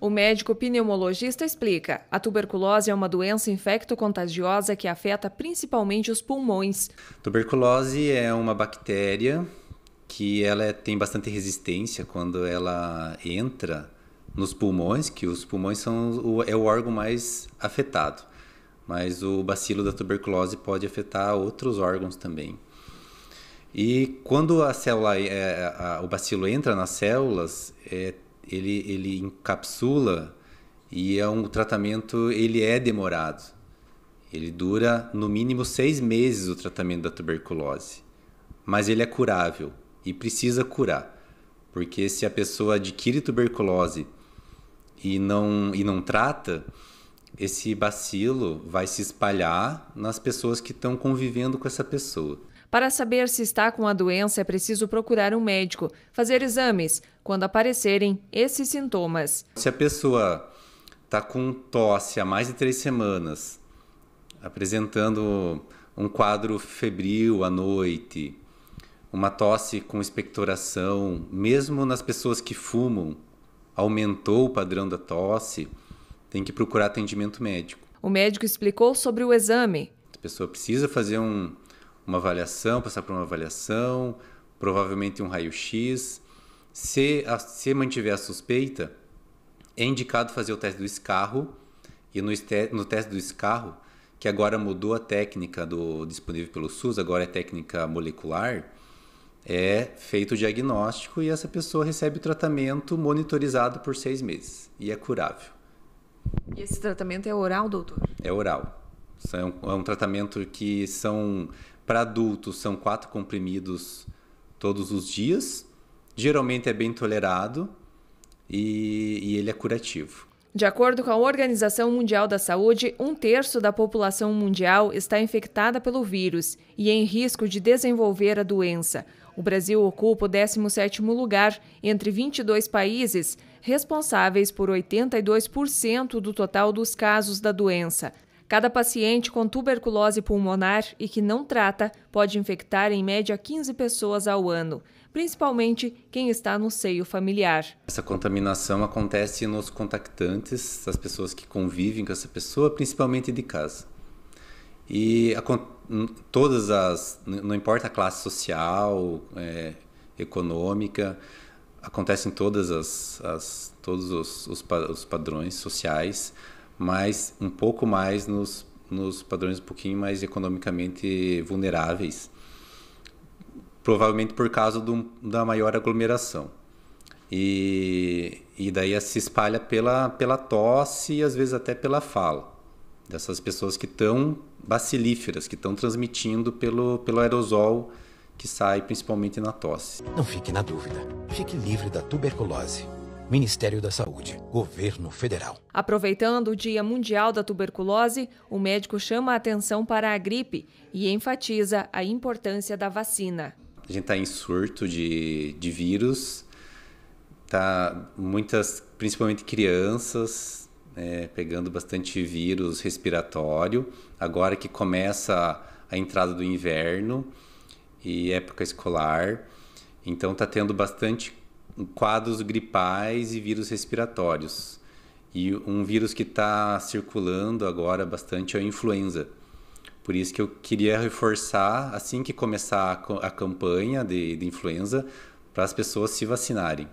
O médico pneumologista explica: a tuberculose é uma doença infecto-contagiosa que afeta principalmente os pulmões. Tuberculose é uma bactéria que ela é, tem bastante resistência quando ela entra nos pulmões, que os pulmões são o, é o órgão mais afetado. Mas o bacilo da tuberculose pode afetar outros órgãos também. E quando a célula, é, a, o bacilo entra nas células, é, ele, ele encapsula e é um tratamento, ele é demorado. Ele dura no mínimo seis meses o tratamento da tuberculose, mas ele é curável e precisa curar, porque se a pessoa adquire tuberculose e não, e não trata, esse bacilo vai se espalhar nas pessoas que estão convivendo com essa pessoa. Para saber se está com a doença, é preciso procurar um médico, fazer exames quando aparecerem esses sintomas. Se a pessoa está com tosse há mais de três semanas, apresentando um quadro febril à noite, uma tosse com expectoração, mesmo nas pessoas que fumam, aumentou o padrão da tosse, tem que procurar atendimento médico. O médico explicou sobre o exame. A pessoa precisa fazer um, uma avaliação, passar por uma avaliação, provavelmente um raio-x. Se, se mantiver a suspeita, é indicado fazer o teste do escarro. E no, no teste do escarro, que agora mudou a técnica do disponível pelo SUS, agora é técnica molecular, é feito o diagnóstico e essa pessoa recebe o tratamento monitorizado por seis meses e é curável. E esse tratamento é oral, doutor? É oral. é um tratamento que são para adultos, são quatro comprimidos todos os dias. Geralmente é bem tolerado e, e ele é curativo. De acordo com a Organização Mundial da Saúde, um terço da população mundial está infectada pelo vírus e em risco de desenvolver a doença. O Brasil ocupa o 17º lugar entre 22 países, responsáveis por 82% do total dos casos da doença. Cada paciente com tuberculose pulmonar e que não trata pode infectar em média 15 pessoas ao ano, principalmente quem está no seio familiar. Essa contaminação acontece nos contactantes, as pessoas que convivem com essa pessoa, principalmente de casa. E a, todas as, não importa a classe social, é, econômica, acontece em todas as, as todos os, os, os padrões sociais mas um pouco mais nos, nos padrões um pouquinho mais economicamente vulneráveis, provavelmente por causa do, da maior aglomeração. E, e daí se espalha pela, pela tosse e às vezes até pela fala dessas pessoas que estão bacilíferas, que estão transmitindo pelo, pelo aerosol que sai principalmente na tosse. Não fique na dúvida, fique livre da tuberculose. Ministério da Saúde, Governo Federal. Aproveitando o Dia Mundial da Tuberculose, o médico chama a atenção para a gripe e enfatiza a importância da vacina. A gente está em surto de, de vírus, tá muitas, principalmente crianças, é, pegando bastante vírus respiratório. Agora que começa a entrada do inverno e época escolar, então está tendo bastante quadros gripais e vírus respiratórios. E um vírus que está circulando agora bastante é a influenza. Por isso que eu queria reforçar, assim que começar a, campanha de, de influenza, para as pessoas se vacinarem.